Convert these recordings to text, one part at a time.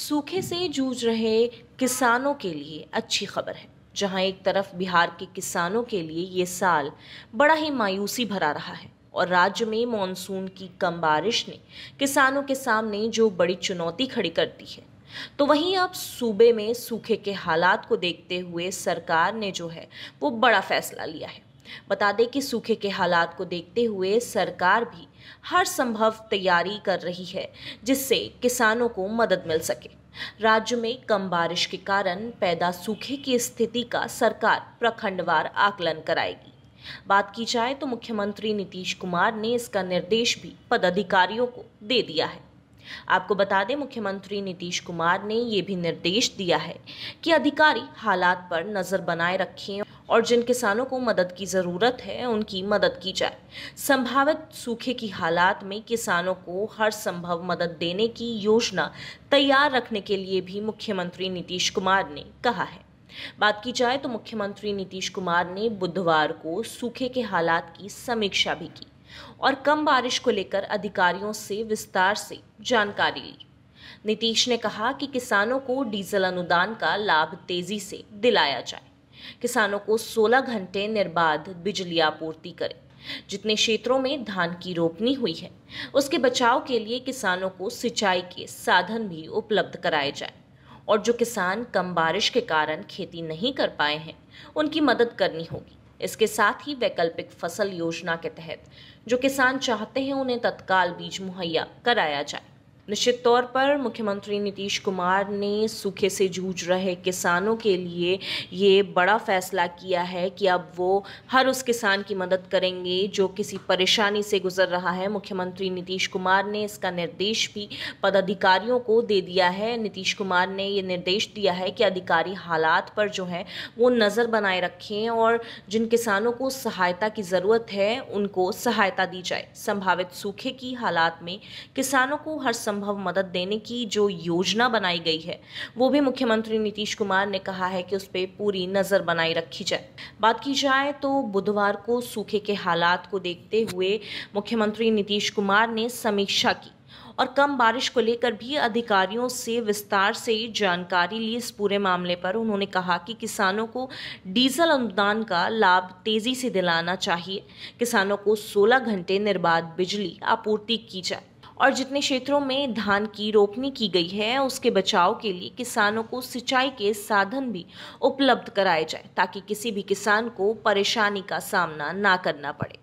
सूखे से जूझ रहे किसानों के लिए अच्छी खबर है जहां एक तरफ बिहार के किसानों के लिए ये साल बड़ा ही मायूसी भरा रहा है और राज्य में मानसून की कम बारिश ने किसानों के सामने जो बड़ी चुनौती खड़ी कर दी है तो वहीं अब सूबे में सूखे के हालात को देखते हुए सरकार ने जो है वो बड़ा फैसला लिया है बता दें कि सूखे के हालात को देखते हुए सरकार भी हर संभव तैयारी कर रही है जिससे किसानों को मदद मिल सके राज्य में कम बारिश के कारण पैदा सूखे की स्थिति का सरकार प्रखंडवार आकलन कराएगी बात की जाए तो मुख्यमंत्री नीतीश कुमार ने इसका निर्देश भी पदाधिकारियों को दे दिया है आपको बता दें मुख्यमंत्री नीतीश कुमार ने यह भी निर्देश दिया है कि अधिकारी हालात पर नज़र बनाए रखें और जिन किसानों को मदद की ज़रूरत है उनकी मदद की जाए संभावित सूखे की हालात में किसानों को हर संभव मदद देने की योजना तैयार रखने के लिए भी मुख्यमंत्री नीतीश कुमार ने कहा है बात की जाए तो मुख्यमंत्री नीतीश कुमार ने बुधवार को सूखे के हालात की समीक्षा भी की और कम बारिश को लेकर अधिकारियों से विस्तार से जानकारी ली नीतीश ने कहा कि किसानों को डीजल अनुदान का लाभ तेजी से दिलाया जाए किसानों को 16 घंटे निर्बाध बिजली आपूर्ति करे जितने क्षेत्रों में धान की रोपनी हुई है उसके बचाव के लिए किसानों को सिंचाई के साधन भी उपलब्ध कराए जाए और जो किसान कम बारिश के कारण खेती नहीं कर पाए हैं उनकी मदद करनी होगी इसके साथ ही वैकल्पिक फसल योजना के तहत जो किसान चाहते हैं उन्हें तत्काल बीज मुहैया कराया जाए निश्चित तौर पर मुख्यमंत्री नीतीश कुमार ने सूखे से जूझ रहे किसानों के लिए ये बड़ा फैसला किया है कि अब वो हर उस किसान की मदद करेंगे जो किसी परेशानी से गुजर रहा है मुख्यमंत्री नीतीश कुमार ने इसका निर्देश भी पदाधिकारियों को दे दिया है नीतीश कुमार ने ये निर्देश दिया है कि अधिकारी हालात पर जो है वो नज़र बनाए रखें और जिन किसानों को सहायता की ज़रूरत है उनको सहायता दी जाए संभावित सूखे की हालात में किसानों को हर संभव मदद देने की जो योजना बनाई गई है वो भी मुख्यमंत्री नीतीश कुमार ने कहा है कि उस पर पूरी नज़र बनाई रखी जाए बात की जाए तो बुधवार को सूखे के हालात को देखते हुए मुख्यमंत्री नीतीश कुमार ने समीक्षा की और कम बारिश को लेकर भी अधिकारियों से विस्तार से जानकारी ली इस पूरे मामले पर उन्होंने कहा कि किसानों को डीजल अनुदान का लाभ तेज़ी से दिलाना चाहिए किसानों को 16 घंटे निर्बाध बिजली आपूर्ति की जाए और जितने क्षेत्रों में धान की रोपनी की गई है उसके बचाव के लिए किसानों को सिंचाई के साधन भी उपलब्ध कराए जाए ताकि किसी भी किसान को परेशानी का सामना ना करना पड़े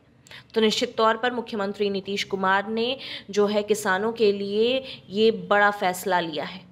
तो निश्चित तौर पर मुख्यमंत्री नीतीश कुमार ने जो है किसानों के लिए ये बड़ा फैसला लिया है